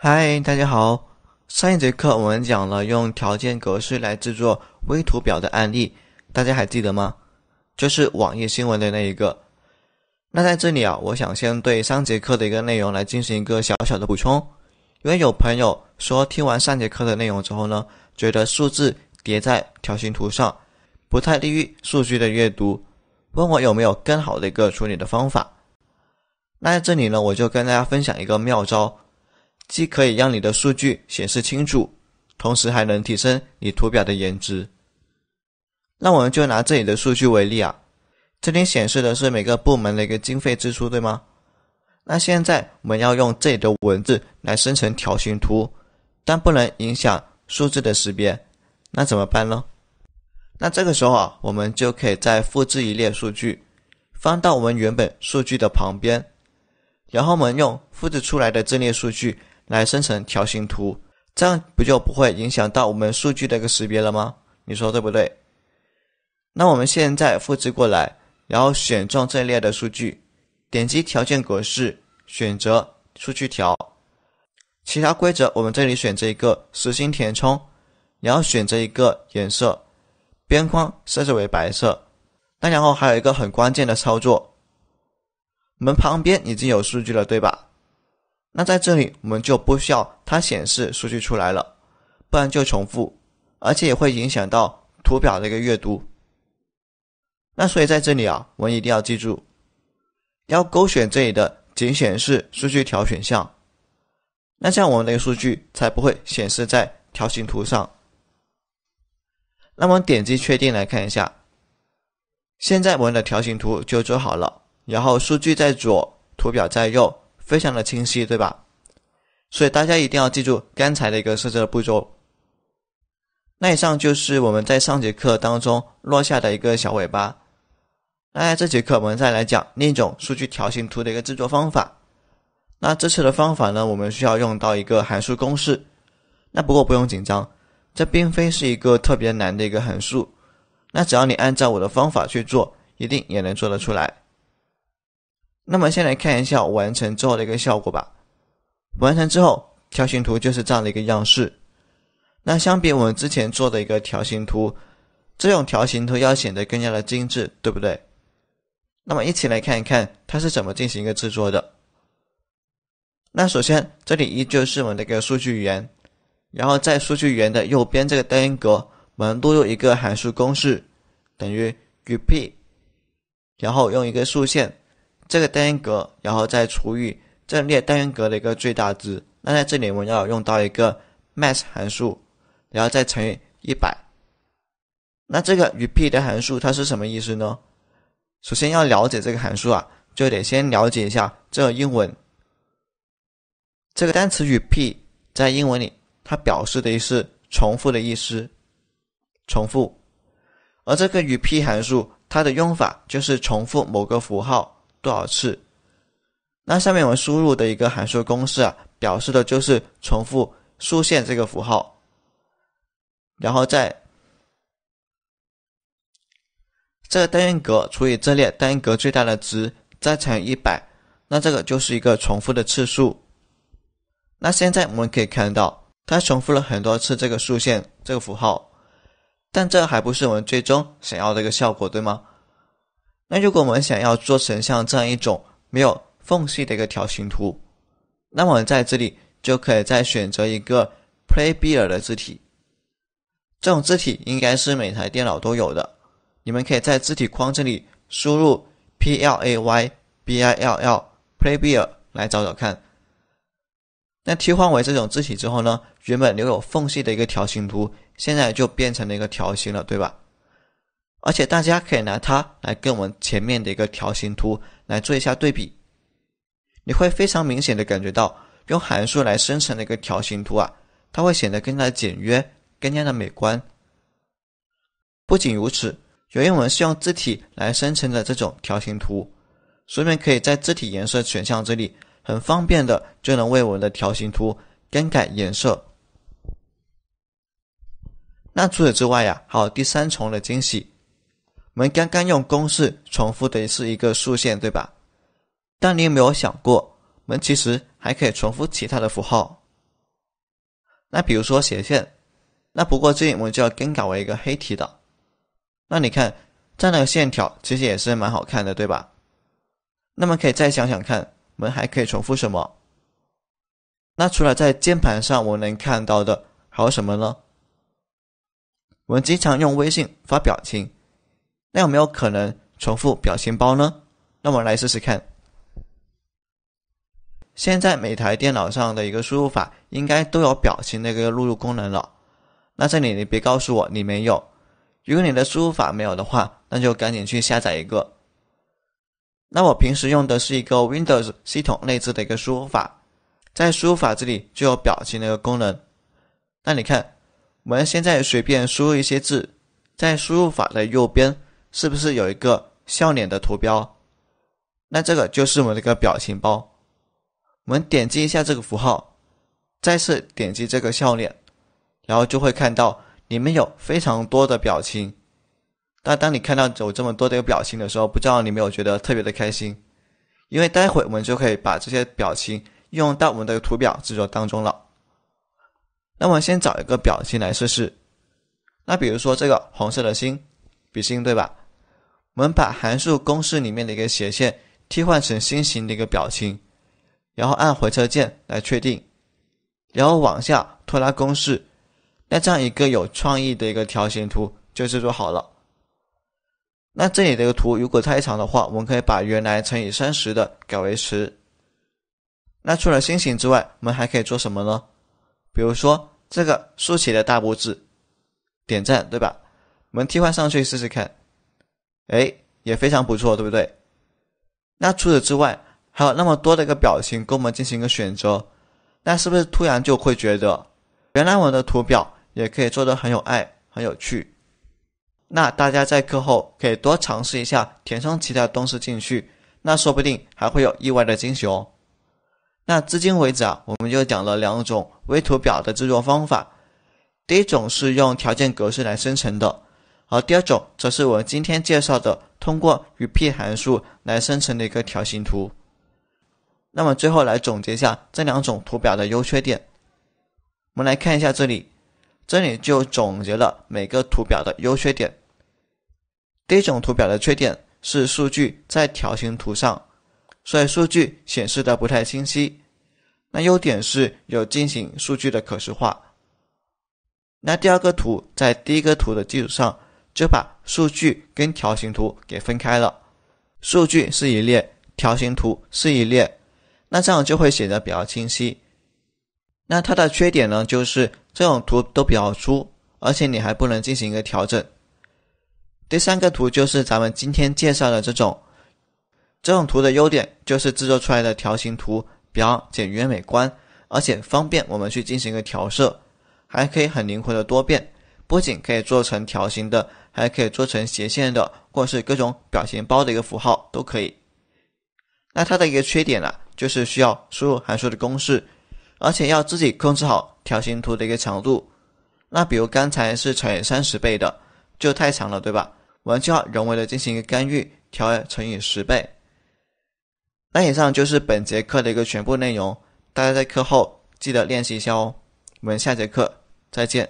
嗨，大家好！上一节课我们讲了用条件格式来制作微图表的案例，大家还记得吗？就是网易新闻的那一个。那在这里啊，我想先对上节课的一个内容来进行一个小小的补充，因为有朋友说听完上节课的内容之后呢，觉得数字叠在条形图上不太利于数据的阅读，问我有没有更好的一个处理的方法。那在这里呢，我就跟大家分享一个妙招。既可以让你的数据显示清楚，同时还能提升你图表的颜值。那我们就拿这里的数据为例啊，这里显示的是每个部门的一个经费支出，对吗？那现在我们要用这里的文字来生成条形图，但不能影响数字的识别，那怎么办呢？那这个时候啊，我们就可以再复制一列数据，放到我们原本数据的旁边，然后我们用复制出来的这列数据。来生成条形图，这样不就不会影响到我们数据的一个识别了吗？你说对不对？那我们现在复制过来，然后选中这列的数据，点击条件格式，选择数据条，其他规则我们这里选择一个实心填充，然后选择一个颜色，边框设置为白色。那然后还有一个很关键的操作，我们旁边已经有数据了，对吧？那在这里我们就不需要它显示数据出来了，不然就重复，而且也会影响到图表的一个阅读。那所以在这里啊，我们一定要记住，要勾选这里的仅显示数据条选项。那这样我们的数据才不会显示在条形图上。那么点击确定来看一下，现在我们的条形图就做好了，然后数据在左，图表在右。非常的清晰，对吧？所以大家一定要记住刚才的一个设置的步骤。那以上就是我们在上节课当中落下的一个小尾巴。那这节课我们再来讲另一种数据条形图的一个制作方法。那这次的方法呢，我们需要用到一个函数公式。那不过不用紧张，这并非是一个特别难的一个函数。那只要你按照我的方法去做，一定也能做得出来。那么先来看一下完成之后的一个效果吧。完成之后，条形图就是这样的一个样式。那相比我们之前做的一个条形图，这种条形图要显得更加的精致，对不对？那么一起来看一看它是怎么进行一个制作的。那首先，这里依旧是我们的一个数据源，然后在数据源的右边这个单元格，我们录入一个函数公式，等于 repeat，然后用一个竖线。这个单元格，然后再除以这列单元格的一个最大值。那在这里我们要用到一个 MAX 函数，然后再乘以一百。那这个 repeat 函数它是什么意思呢？首先要了解这个函数啊，就得先了解一下这个英文。这个单词 repeat 在英文里它表示的是重复的意思，重复。而这个 repeat 函数它的用法就是重复某个符号。多少次？那下面我们输入的一个函数公式啊，表示的就是重复竖线这个符号，然后再这个单元格除以这列单元格最大的值，再乘以一百，那这个就是一个重复的次数。那现在我们可以看到，它重复了很多次这个竖线这个符号，但这还不是我们最终想要的一个效果，对吗？那如果我们想要做成像这样一种没有缝隙的一个条形图，那么我们在这里就可以再选择一个 Playbill 的字体。这种字体应该是每台电脑都有的，你们可以在字体框这里输入 Playbill 来找找看。那替换为这种字体之后呢，原本留有缝隙的一个条形图，现在就变成了一个条形了，对吧？而且大家可以拿它来跟我们前面的一个条形图来做一下对比，你会非常明显的感觉到，用函数来生成的一个条形图啊，它会显得更加的简约，更加的美观。不仅如此，由于我们是用字体来生成的这种条形图，所以可以在字体颜色选项这里很方便的就能为我们的条形图更改颜色。那除此之外呀，还有第三重的惊喜。我们刚刚用公式重复的是一个竖线，对吧？但你有没有想过，我们其实还可以重复其他的符号？那比如说斜线，那不过这里我们就要更改为一个黑体的。那你看这样的线条其实也是蛮好看的，对吧？那么可以再想想看，我们还可以重复什么？那除了在键盘上我能看到的，还有什么呢？我们经常用微信发表情。有没有可能重复表情包呢？那我们来试试看。现在每台电脑上的一个输入法应该都有表情的一个录入功能了。那这里你别告诉我你没有。如果你的输入法没有的话，那就赶紧去下载一个。那我平时用的是一个 Windows 系统内置的一个输入法，在输入法这里就有表情的一个功能。那你看，我们现在随便输入一些字，在输入法的右边。是不是有一个笑脸的图标？那这个就是我们的一个表情包。我们点击一下这个符号，再次点击这个笑脸，然后就会看到里面有非常多的表情。但当你看到有这么多的一个表情的时候，不知道你没有觉得特别的开心？因为待会我们就可以把这些表情用到我们的图表制作当中了。那我们先找一个表情来试试。那比如说这个红色的心，比心对吧？我们把函数公式里面的一个斜线替换成心形的一个表情，然后按回车键来确定，然后往下拖拉公式，那这样一个有创意的一个条形图就制作好了。那这里的图如果太长的话，我们可以把原来乘以三十的改为十。那除了心形之外，我们还可以做什么呢？比如说这个竖起的大拇指，点赞对吧？我们替换上去试试看。哎，也非常不错，对不对？那除此之外，还有那么多的一个表情，跟我们进行一个选择，那是不是突然就会觉得，原来我的图表也可以做的很有爱、很有趣？那大家在课后可以多尝试一下，填充其他东西进去，那说不定还会有意外的惊喜哦。那至今为止啊，我们就讲了两种微图表的制作方法，第一种是用条件格式来生成的。好，第二种则是我今天介绍的通过与 P 函数来生成的一个条形图。那么最后来总结一下这两种图表的优缺点。我们来看一下这里，这里就总结了每个图表的优缺点。第一种图表的缺点是数据在条形图上，所以数据显示的不太清晰。那优点是有进行数据的可视化。那第二个图在第一个图的基础上。就把数据跟条形图给分开了，数据是一列，条形图是一列，那这样就会显得比较清晰。那它的缺点呢，就是这种图都比较粗，而且你还不能进行一个调整。第三个图就是咱们今天介绍的这种，这种图的优点就是制作出来的条形图比较简约美观，而且方便我们去进行一个调色，还可以很灵活的多变。不仅可以做成条形的，还可以做成斜线的，或者是各种表情包的一个符号都可以。那它的一个缺点呢，就是需要输入函数的公式，而且要自己控制好条形图的一个长度。那比如刚才是乘以三十倍的，就太长了，对吧？我们就要人为的进行一个干预，调乘以十倍。那以上就是本节课的一个全部内容，大家在课后记得练习一下哦。我们下节课再见。